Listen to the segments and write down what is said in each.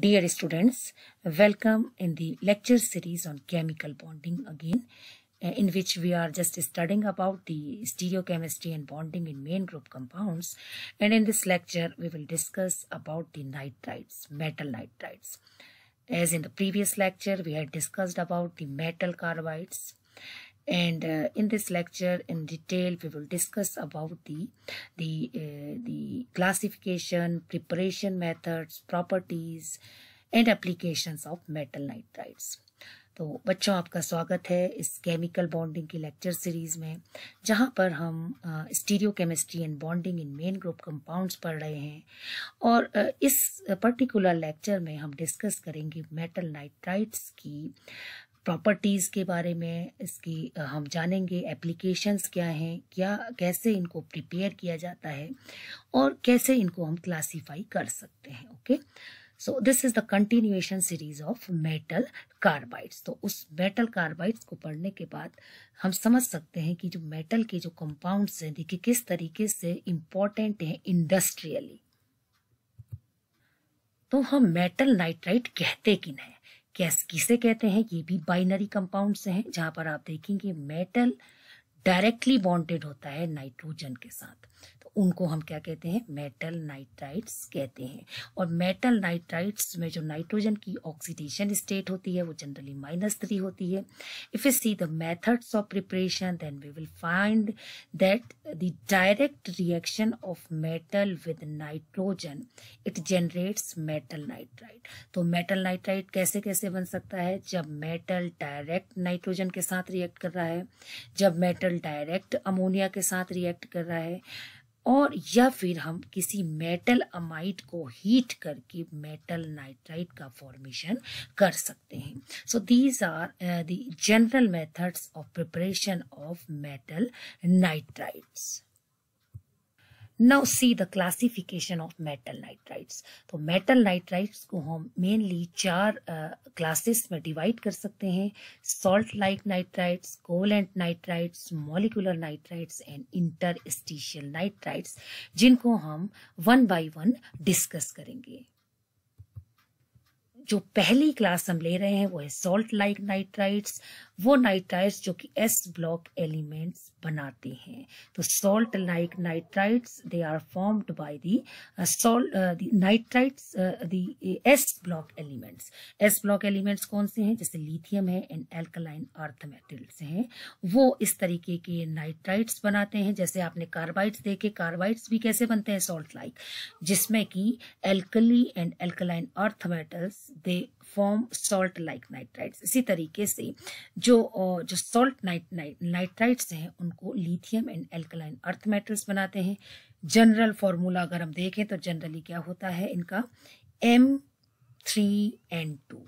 Dear students, welcome in the lecture series on chemical bonding again uh, in which we are just studying about the stereochemistry and bonding in main group compounds and in this lecture we will discuss about the nitrites, metal nitrites. As in the previous lecture we had discussed about the metal carbides and uh, in this lecture in detail we will discuss about the the uh, the classification preparation methods properties and applications of metal nitrides तो बच्चों आपका स्वागत है इस chemical bonding की lecture series में जहाँ पर हम stereochemistry and bonding in main group compounds पढ़ रहे हैं और uh, इस पर्टिकुलर लेक्चर में हम डिस्कस करेंगे मेटल नाइट्राइड्स की प्रॉपर्टीज़ के बारे में इसकी हम जानेंगे एप्लीकेशंस क्या हैं क्या कैसे इनको प्रिपेयर किया जाता है और कैसे इनको हम क्लासीफाई कर सकते हैं okay so this is the continuation series of metal carbides तो उस मेटल कार्बाइड्स को पढ़ने के बाद हम समझ सकते हैं कि जो मेटल के जो कंपाउंड्स हैं देखिए किस तरीके से इम्पॉर्टेंट हैं इंडस्ट्रियली तो हम मेटल नाइट्राइट कहते किन है गैस किसे कहते हैं ये भी बाइनरी कंपाउंड से हैं जहां पर आप देखेंगे मेटल डायरेक्टली बॉन्डेड होता है नाइट्रोजन के साथ उनको हम क्या कहते हैं मेटल नाइट्राइट्स कहते हैं और मेटल नाइट्राइट्स में जो नाइट्रोजन की ऑक्सीडेशन स्टेट होती है वो जनरली माइनस थ्री होती है if you see the methods of preparation then we will find that the direct reaction of metal with nitrogen it generates metal nitrite तो metal nitride कैसे कैसे बन सकता है जब मेटल डायरेक्ट नाइट्रोजन के साथ रिएक्ट कर रहा है जब मेटल डायरेक्ट अमोनिया के साथ रिएक्ट कर रहा है और या फिर हम किसी मेटल अमाइट को हीट करके मेटल नाइट्राइट का फॉर्मेशन कर सकते हैं so these are the general methods of preparation of metal nitrites now see the classification of metal nitrites तो मेटल नाइट्राइट्स को हम मेनली चार क्लासेस uh, में डिवाइड कर सकते हैं salt like nitrites covalent nitrites molecular nitrites and interstitial nitrites जिनको हम वन बाय वन डिस्कस करेंगे जो पहली क्लास हम ले रहे हैं वो है सॉल्ट लाइक नाइट्राइट्स वो नाइट्राइट्स जो कि एस ब्लॉक एलिमेंट्स बनाते हैं तो salt like nitrites they are formed by the salt nitrites the S block elements S block elements कौन से हैं जैसे लिथियम है एंड एल्कलाइन अर्थ मेटल्स हैं वो इस तरीके के नाइट्राइट्स बनाते हैं जैसे आपने कार्बाइड्स देखे कार्बाइड्स भी कैसे बनते हैं सॉल्ट लाइक जिसमें कि alkali and alkaline earth metals they form salt like nitrites इसी तरीके से जो जो सॉल्ट नाइट नाइट्राइट्स हैं उनको lithium and alkaline earth metals बनाते हैं जनरल फार्मूला अगर हम देखें तो जनरली क्या होता है इनका M three N two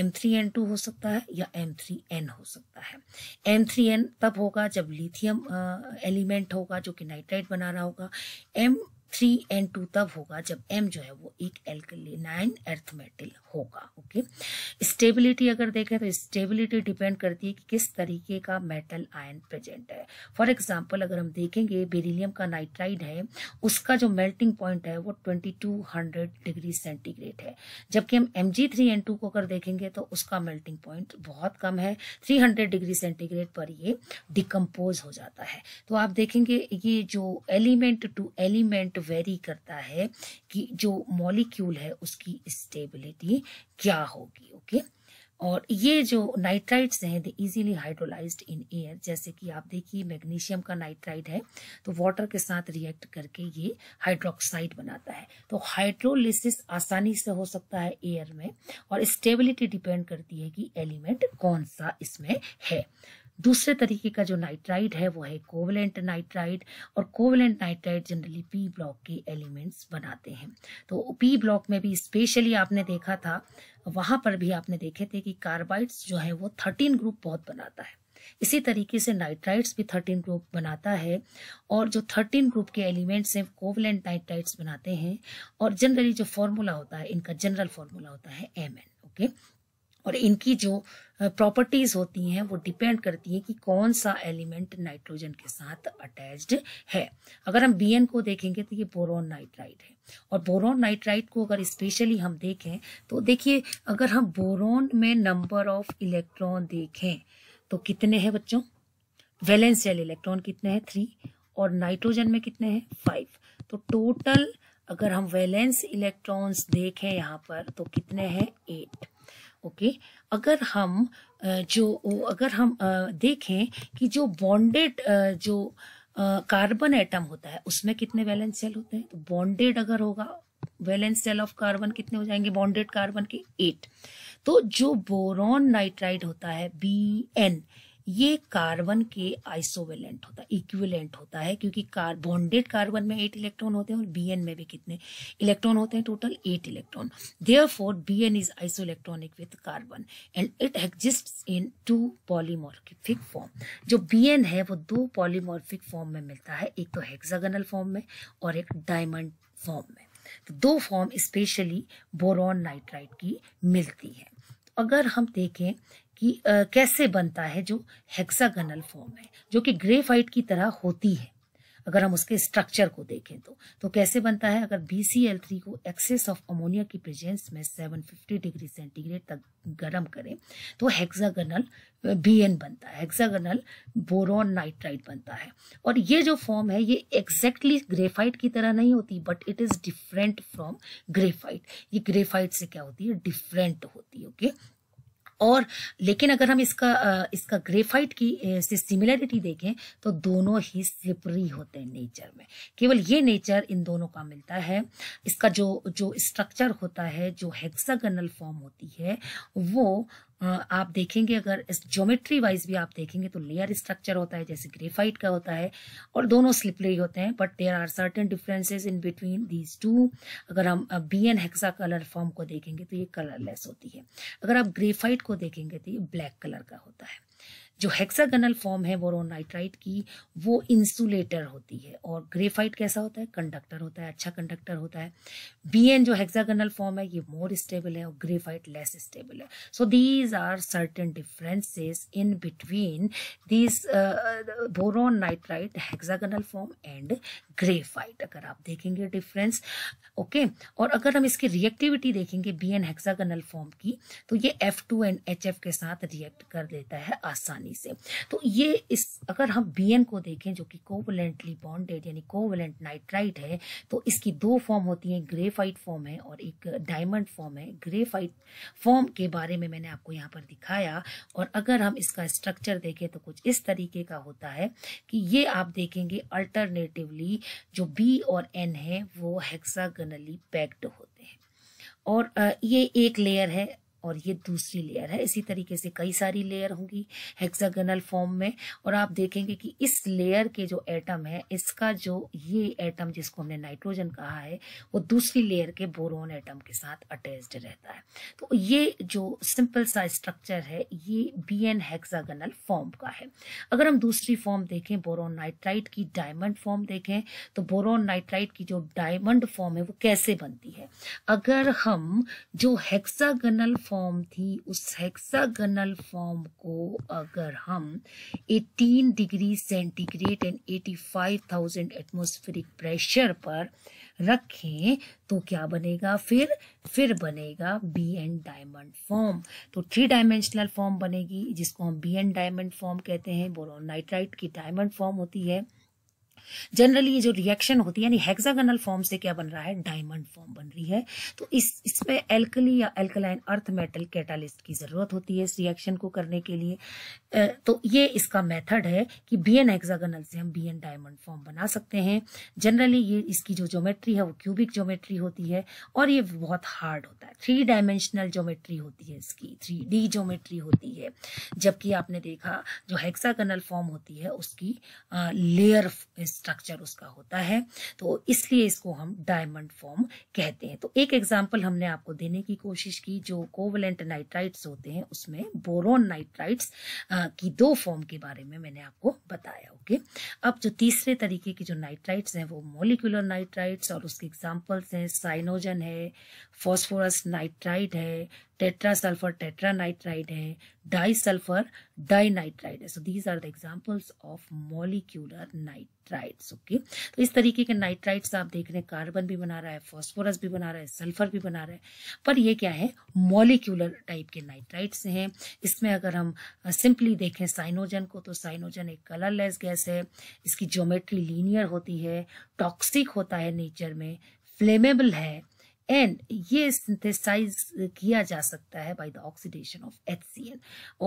M three N two हो सकता है या एम थ्री एन हो सकता है एम थ्री एन तब होगा जब लिथियम एलिमेंट होगा जो कि नाइट्राइट बना रहा होगा एम थ्री एन टू तब होगा जब एम जो है वो एक नाइन अर्थ मेटल होगा ओके स्टेबिलिटी अगर देखें तो स्टेबिलिटी डिपेंड करती है कि किस तरीके का मेटल आयन प्रेजेंट है फॉर एग्जाम्पल अगर हम देखेंगे बेरिलियम का नाइट्राइड है उसका जो मेल्टिंग पॉइंट है वो twenty two hundred degree centigrade है जबकि हम M G three N two को अगर देखेंगे तो उसका मेल्टिंग पॉइंट बहुत कम है थ्री हंड्रेड डिग्री सेंटीग्रेड पर ये डिकम्पोज हो जाता है तो आप देखेंगे ये जो एलिमेंट टू एलिमेंट वेरी करता है कि जो मॉलिक्यूल है उसकी स्टेबिलिटी क्या होगी ओके और ये जो नाइट्राइड्स हैं they easily hydrolysed in air जैसे कि आप देखिए मैग्नीशियम का नाइट्राइड है तो वाटर के साथ रिएक्ट करके ये हाइड्रोक्साइड बनाता है तो हाइड्रोलिसिस आसानी से हो सकता है एयर में और स्टेबिलिटी डिपेंड करती है कि एलिमेंट कौन सा इसमें है दूसरे तरीके का जो नाइट्राइड है वो है कोवलेंट नाइट्राइड और covalent nitride generally P block के एलिमेंट्स बनाते हैं तो पी ब्लॉक में भी स्पेशली आपने देखा था वहाँ पर भी आपने देखे थे कि कार्बाइड्स जो है वो थर्टीन ग्रुप बहुत बनाता है इसी तरीके से नाइट्राइड्स भी थर्टीन ग्रुप बनाता है और जो थर्टीन ग्रुप के एलिमेंट्स हैं कोवलेंट नाइट्राइड्स बनाते हैं और जनरली जो फॉर्मूला होता है इनका जनरल फॉर्मूला होता है एम एन ओके और इनकी जो प्रॉपर्टीज होती हैं वो डिपेंड करती हैं कि कौन सा एलिमेंट नाइट्रोजन के साथ अटैच्ड है अगर हम बी को देखेंगे तो ये बोरोन नाइट्राइड है और बोरोन नाइट्राइड को अगर स्पेशली हम देखें तो देखिए अगर हम बोरोन में नंबर ऑफ इलेक्ट्रॉन देखें तो कितने हैं बच्चों वैलेंस इलेक्ट्रॉन कितने हैं थ्री और नाइट्रोजन में कितने हैं फाइव तो टोटल अगर हम वैलेंस इलेक्ट्रॉन्स देखें यहाँ पर तो कितने हैं एट ओके अगर हम जो अगर हम देखें कि जो बॉन्डेड जो कार्बन एटम होता है उसमें कितने वैलेंस सेल होते हैं तो बॉन्डेड अगर होगा वैलेंस सेल ऑफ कार्बन कितने हो जाएंगे बॉन्डेड कार्बन के एट तो जो बोरॉन नाइट्राइड होता है बी एन ये कार्बन के आइसोवेलेंट होता है इक्विवेलेंट होता है क्योंकि कार बॉन्डेड कार्बन में एट इलेक्ट्रॉन होते हैं और बी में भी कितने इलेक्ट्रॉन होते हैं total eight electron therefore B N is isoelectronic with carbon and it exist in two polymorphic form जो बी एन है वो दो पॉलीमोर्फिक फॉर्म में मिलता है एक तो हेक्सागनल फॉर्म में और एक डायमंड फॉर्म में तो दो फॉर्म स्पेशली बोरॉन नाइट्राइट की मिलती है अगर हम देखें कि आ, कैसे बनता है जो हेक्सागनल फॉर्म है जो कि ग्रेफाइट की तरह होती है अगर हम उसके स्ट्रक्चर को देखें तो तो कैसे बनता है अगर बी सी एल थ्री को एक्सेस ऑफ अमोनिया की प्रेजेंस में 750 डिग्री सेंटीग्रेड तक गर्म करें तो हेक्सागनल बी एन बनता है हेक्सागनल बोरोन नाइट्राइट बनता है और ये जो फॉर्म है ये एक्जैक्टली exactly ग्रेफाइट की तरह नहीं होती but it is different from graphite ये ग्रेफाइट से क्या होती है डिफरेंट होती है ओके okay? और लेकिन अगर हम इसका इसका ग्रेफाइट की से सिमिलरिटी देखें तो दोनों ही स्लिपरी होते हैं नेचर में केवल ये नेचर इन दोनों का मिलता है इसका जो जो स्ट्रक्चर होता है जो हेक्सागनल फॉर्म होती है वो आप देखेंगे अगर इस ज्योमेट्री वाइज भी आप देखेंगे तो लेयर स्ट्रक्चर होता है जैसे ग्रेफाइट का होता है और दोनों स्लिपरी होते हैं but there are certain differences in between these two अगर हम B N hexagonal form को देखेंगे तो ये कलरलेस होती है अगर आप ग्रेफाइट को देखेंगे तो ये ब्लैक कलर का होता है जो हेक्सागनल फॉर्म है नाइट्राइट की वो इंसुलेटर होती है और ग्रेफाइट कैसा होता है कंडक्टर होता है अच्छा कंडक्टर होता है बी जो हेक्सागनल फॉर्म है ये मोर स्टेबल है और ग्रेफाइट लेस स्टेबल है so these are certain differences in between these boron nitrite hexagonal form and graphite अगर आप देखेंगे डिफरेंस ओके okay? और अगर हम इसकी रिएक्टिविटी देखेंगे बी एन हेक्सागनल फॉर्म की तो ये F two and H F के साथ रिएक्ट कर देता है आसानी आसानी से तो ये इस अगर हम बी को देखें जो कि कोवलेंटली बॉन्डेड यानी कोवलेंट नाइट्राइट है तो इसकी दो फॉर्म होती है ग्रेफाइट फॉर्म है और एक डायमंड फॉर्म है ग्रेफाइट फॉर्म के बारे में मैंने आपको यहाँ पर दिखाया और अगर हम इसका स्ट्रक्चर देखें तो कुछ इस तरीके का होता है कि ये आप देखेंगे अल्टरनेटिवली जो बी और एन है वो हेक्सागनली पैक्ड होते हैं और ये एक लेयर है और ये दूसरी लेयर है इसी तरीके से कई सारी लेयर होगी हेक्सागनल फॉर्म में और आप देखेंगे कि इस लेयर के जो एटम है इसका जो ये एटम जिसको हमने नाइट्रोजन कहा है वो दूसरी लेयर के बोरोन एटम के साथ अटैच्ड रहता है तो ये जो सिंपल सा स्ट्रक्चर है ये बी एन हेक्सागनल फॉर्म का है अगर हम दूसरी फॉर्म देखें बोरोन नाइट्राइट की डायमंड फॉर्म देखें तो बोरोन नाइट्राइट की जो डायमंड फॉर्म है वो कैसे बनती है अगर हम जो हेक्सागनल फॉर्म थी उस हेक्सागनल फॉर्म को अगर हम 18 degree centigrade and 85,000 atmospheric pressure पर रखें तो क्या बनेगा फिर फिर बनेगा बी एंड डायमंड फॉर्म तो थ्री डायमेंशनल फॉर्म बनेगी जिसको हम बी एंड डायमंड फॉर्म कहते हैं बोरोन नाइट्राइट की डायमंड फॉर्म होती है जनरली ये जो रिएक्शन होती है यानी हेक्सागोनल फॉर्म से क्या बन रहा है डायमंड फॉर्म बन रही है तो इस इसमें एल्कली या एल्कलाइन अर्थ मेटल कैटालिस्ट की जरूरत होती है इस रिएक्शन को करने के लिए तो ये इसका मेथड है कि बी एन हेक्सागोनल से हम बी एन डायमंड फॉर्म बना सकते हैं जनरली ये इसकी जो ज्योमेट्री है वो क्यूबिक ज्योमेट्री होती है और ये बहुत हार्ड होता है थ्री डायमेंशनल ज्योमेट्री होती है इसकी थ्री डी ज्योमेट्री होती है जबकि आपने देखा जो हेक्सागनल फॉर्म होती है उसकी लेयर स्ट्रक्चर उसका होता है तो इसलिए इसको हम डायमंड फॉर्म कहते हैं तो एक एग्जाम्पल हमने आपको देने की कोशिश की जो कोवलेंट नाइट्राइट्स होते हैं उसमें बोरोन नाइट्राइट्स की दो फॉर्म के बारे में मैंने आपको बताया ओके अब जो तीसरे तरीके की जो नाइट्राइट्स हैं वो मोलिकुलर नाइट्राइट्स और उसके एग्जाम्पल्स हैं साइनोजन है फॉस्फोरस नाइट्राइड है टेट्रा सल्फर टेट्रा नाइट्राइड है डाई सल्फर डाई नाइट्राइड है so these are the examples of molecular nitrides okay तो इस तरीके के नाइट्राइड्स आप देख रहे हैं कार्बन भी बना रहा है फॉस्फोरस भी बना रहा है सल्फर भी बना रहा है पर ये क्या है मॉलिक्यूलर टाइप के नाइट्राइड्स हैं इसमें अगर हम सिंपली देखें साइनोजन को तो साइनोजन एक कलरलेस गैस है इसकी ज्योमेट्री लीनियर होती है टॉक्सिक होता है नेचर में फ्लेमेबल है एंड ये सिंथेसाइज किया जा सकता है by the oxidation of H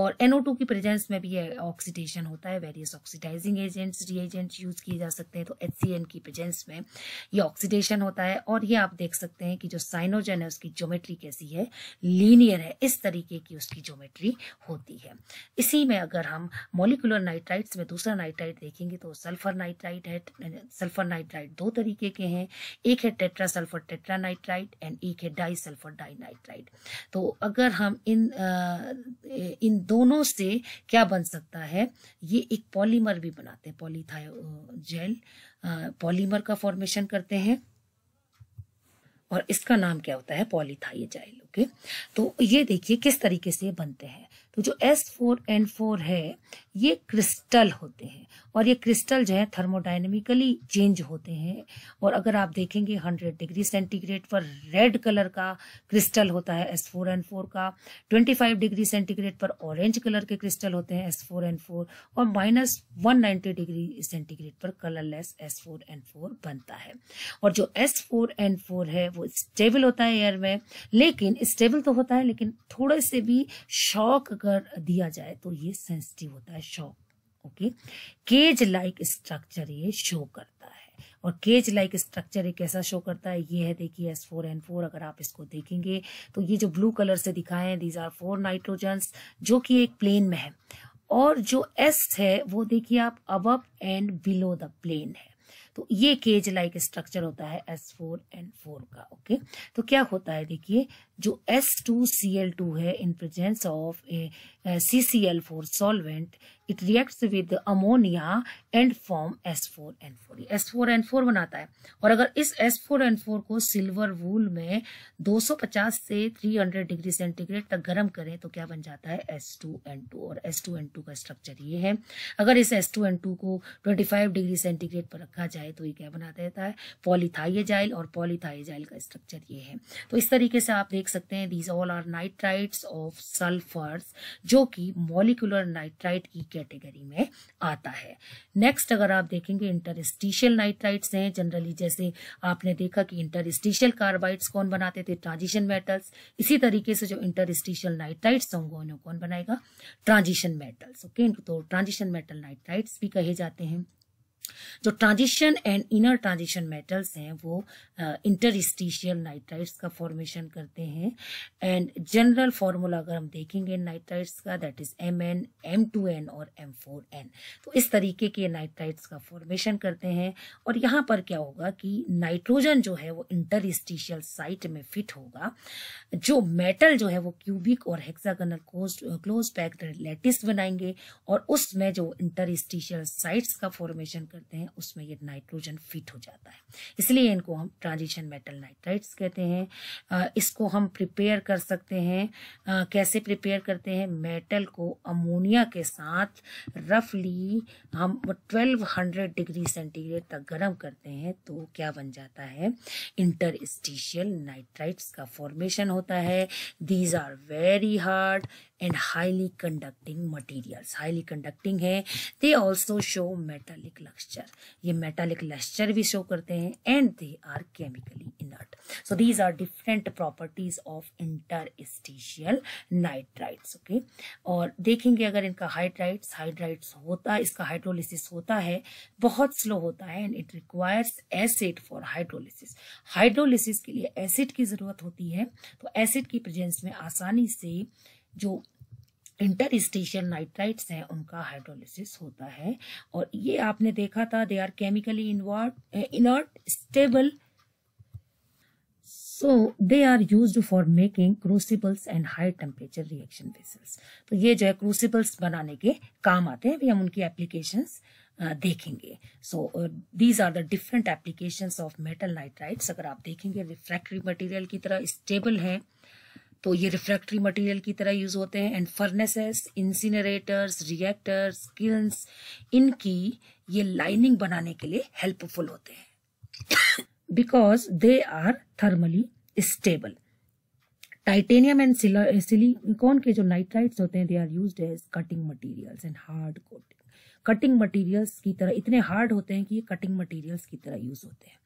और NO2 की प्रेजेंस में भी ये ऑक्सीडेशन होता है various oxidising agents reagents use किए जा सकते हैं तो एच की प्रेजेंस में ये ऑक्सीडेशन होता है और ये आप देख सकते हैं कि जो साइनोजन है उसकी ज्योमेट्री कैसी है लीनियर है इस तरीके की उसकी ज्योमेट्री होती है इसी में अगर हम मोलिकुलर नाइट्राइट्स में दूसरा नाइट्राइड देखेंगे तो सल्फर नाइट्राइट है सल्फर नाइट्राइट दो तरीके के हैं एक है टेट्रा सल्फर टेट्रा नाइट्राइट नाइट एंड ई के डाई सल्फर डाई नाइट्राइड तो अगर हम इन आ, इन दोनों से क्या बन सकता है ये एक पॉलीमर भी बनाते हैं पॉलीथायो जेल पॉलीमर का फॉर्मेशन करते हैं और इसका नाम क्या होता है पॉलीथाइल ओके तो ये देखिए किस तरीके से बनते हैं तो जो एस फोर एन फोर है ये क्रिस्टल होते हैं और ये क्रिस्टल जो है थर्मोडाइनमिकली चेंज होते हैं और अगर आप देखेंगे हंड्रेड डिग्री सेंटीग्रेड पर रेड कलर का क्रिस्टल होता है एस फोर एन फोर का ट्वेंटी फाइव डिग्री सेंटीग्रेड पर ऑरेंज कलर के क्रिस्टल होते हैं एस फोर एन फोर और minus one ninety degree centigrade पर colourless S four N four बनता है और जो एस फोर एन फोर है वो स्टेबल होता है एयर में लेकिन स्टेबल तो होता है लेकिन थोड़े से भी शॉक अगर दिया जाए तो ये सेंसिटिव होता है shock okay cage like structure ये शो करता है और केज लाइक स्ट्रक्चर एक ऐसा शो करता है ये है देखिए एस फोर एन फोर अगर आप इसको देखेंगे तो ये जो ब्लू कलर से दिखाए हैं दीज आर फोर नाइट्रोजन्स जो कि एक प्लेन में है और जो एस है वो देखिए आप अब एंड बिलो द प्लेन है तो ये केज लाइक स्ट्रक्चर होता है एस फोर एंड फोर का ओके तो क्या होता है देखिए जो S two C L two है in presence of a Uh, CCl4 solvent, it reacts with ammonia and form S4N4. S4N4 बनाता है और अगर इस S4N4 को सिल्वर वूल में 250 से 300 डिग्री सेंटीग्रेड तक गर्म करें तो क्या बन जाता है S2N2 और S2N2 का स्ट्रक्चर ये है अगर इस S2N2 को 25 डिग्री सेंटीग्रेड पर रखा जाए तो ये क्या बनाता रहता है पॉलीथाइजाइल और पॉलीथाइजाइल का स्ट्रक्चर ये है तो इस तरीके से आप देख सकते हैं these all are nitrites of sulphurs जो कि मॉलिकुलर नाइट्राइट की कैटेगरी में आता है नेक्स्ट अगर आप देखेंगे इंटरस्टिशियल नाइट्राइट्स हैं जनरली जैसे आपने देखा कि इंटरस्टिशियल कार्बाइड्स कौन बनाते थे ट्रांजिशन मेटल्स इसी तरीके से जो इंटरस्टिशियल नाइट्राइट्स होंगे उन्हें कौन बनाएगा ट्रांजिशन मेटल्स ओके तो ट्रांजिशन मेटल नाइट्राइट्स भी कहे जाते हैं जो transition and inner transition metals हैं वो इंटरस्टिशियल नाइट्राइट्स का फॉर्मेशन करते हैं एंड जनरल फार्मूला अगर हम देखेंगे नाइट्राइट्स का that is M N M two N और एम फोर एन तो इस तरीके के नाइट्राइट्स का फॉर्मेशन करते हैं और यहाँ पर क्या होगा कि नाइट्रोजन जो है वो इंटरस्टिशियल साइट में फिट होगा जो मेटल जो है वो क्यूबिक और hexagonal close close packed lattice बनाएंगे और उसमें जो इंटरस्टिशियल साइट्स का फॉर्मेशन करते हैं उसमें ये नाइट्रोजन फिट हो जाता है इसलिए इनको हम ट्रांजिशन मेटल नाइट्राइट्स कहते हैं इसको हम प्रिपेयर कर सकते हैं कैसे प्रिपेयर करते हैं मेटल को अमोनिया के साथ रफली हम 1200 डिग्री सेंटीग्रेड तक गर्म करते हैं तो क्या बन जाता है इंटरस्टिशियल नाइट्राइट्स का फॉर्मेशन होता है these are very hard and highly conducting materials highly conducting है they also show metallic lustre ये मेटालिक लक्स्चर भी शो करते हैं and they are chemically inert so these are different properties of inter interstitial nitrides okay और देखेंगे अगर इनका hydrides hydrides होता है इसका हाइड्रोलिसिस होता है बहुत स्लो होता है and it requires acid for hydrolysis hydrolysis के लिए एसिड की जरूरत होती है तो एसिड की प्रेजेंस में आसानी से जो इंटर स्टेशन नाइट्राइट्स हैं उनका हाइड्रोलिसिस होता है और ये आपने देखा था they are chemically invert inert stable so they are use for making crucibles and high temperature reaction vessels तो ये जो है क्रूसिबल्स बनाने के काम आते हैं अभी हम उनकी एप्लीकेशंस eh, देखेंगे so these are the different applications of metal nitrides अगर आप देखेंगे रिफ्रैक्टरी मटेरियल की तरह स्टेबल है तो ये रिफ्रैक्ट्री मटेरियल की तरह यूज होते हैं and furnaces incinerators reactors kilns इनकी ये लाइनिंग बनाने के लिए हेल्पफुल होते हैं because they are thermally stable titanium and silicon के जो नाइट्राइट्स होते हैं they are use as cutting materials and hard coating cutting materials की तरह इतने हार्ड होते हैं कि ये कटिंग मटेरियल्स की तरह यूज होते हैं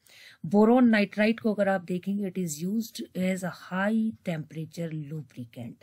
बोरोन नाइट्राइट को अगर आप देखेंगे it is use as a high temperature lubricant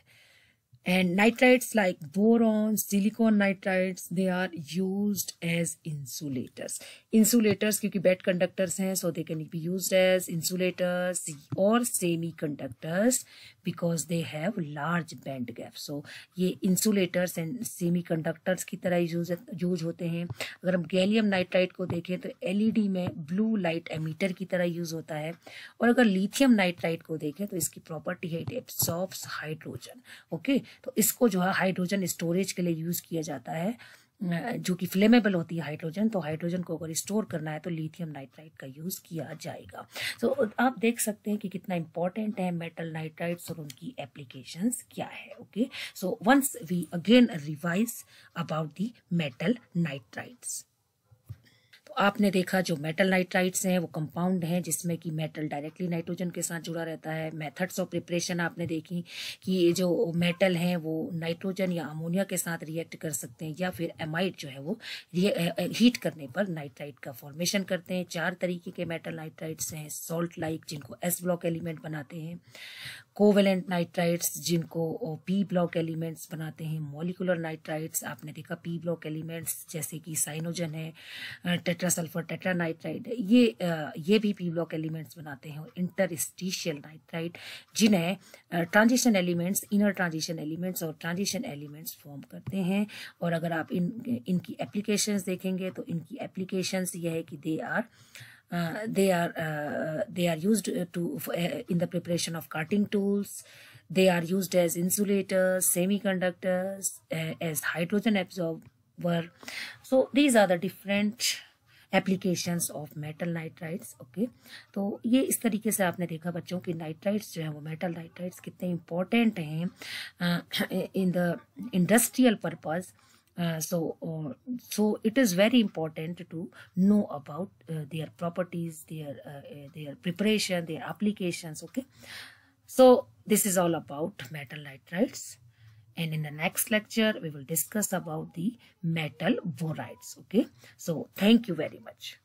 and nitrides like boron silicon nitrides they are use as insulators insulators क्योंकि बेड कंडक्टर्स हैं so they can be use as insulators और semi conductors because they have large band gap so ये and semi conductors की तरह use use होते हैं अगर हम गैलियम नाइट्राइट को देखें तो एल ई डी में ब्लू लाइट एमीटर की तरह यूज होता है और अगर लिथियम नाइट्राइट को देखें तो इसकी प्रॉपर्टी है इट एब्सॉर्ब्स हाइड्रोजन ओके तो इसको जो है हाइड्रोजन स्टोरेज के लिए यूज किया जाता है जो कि फ्लेमेबल होती है हाइड्रोजन तो हाइड्रोजन को अगर स्टोर करना है तो लिथियम नाइट्राइड का यूज़ किया जाएगा तो आप देख सकते हैं कि कितना इंपॉर्टेंट है मेटल नाइट्राइड्स और उनकी एप्लीकेशंस क्या है okay so once we again revise about the metal nitrides आपने देखा जो मेटल नाइट्राइड्स हैं वो कंपाउंड हैं जिसमें कि मेटल डायरेक्टली नाइट्रोजन के साथ जुड़ा रहता है मेथड्स ऑफ प्रिपरेशन आपने देखी कि ये जो मेटल हैं वो नाइट्रोजन या अमोनिया के साथ रिएक्ट कर सकते हैं या फिर एमाइड जो है वो हीट करने पर नाइट्राइड का फॉर्मेशन करते हैं चार तरीके के मेटल नाइट्राइड्स हैं सॉल्ट लाइक जिनको एस ब्लॉक एलिमेंट बनाते हैं कोवेलेंट नाइट्राइड्स जिनको पी ब्लॉक एलिमेंट्स बनाते हैं मॉलिकुलर नाइट्राइड्स आपने देखा पी ब्लॉक एलिमेंट्स जैसे कि साइनोजन है टेट टेट्रा नाइट्राइड ये ये भी पी ब्लॉक एलिमेंट्स बनाते हैं इंटर इंटरस्टिशियल नाइट्राइड जिन्हें transition elements inner transition elements और ट्रांजिशन एलिमेंट्स फॉर्म करते हैं और अगर आप इन इनकी एप्लीकेशन देखेंगे तो इनकी एप्लीकेशन ये है कि they are they are they are use to in the preparation of cutting tools they are use as insulator semi conductors as hydrogen absorb were so these are the different applications of metal nitrides okay तो ये इस तरीके से आपने देखा बच्चों की nitrides जो है वो मेटल नाइट्राइड्स कितने इम्पोर्टेंट हैं in the industrial purpose so so it is very important to know about their properties their their preparation their application okay so this is all about metal nitrides and in the next lecture we will discuss about the metal borides okay so thank you very much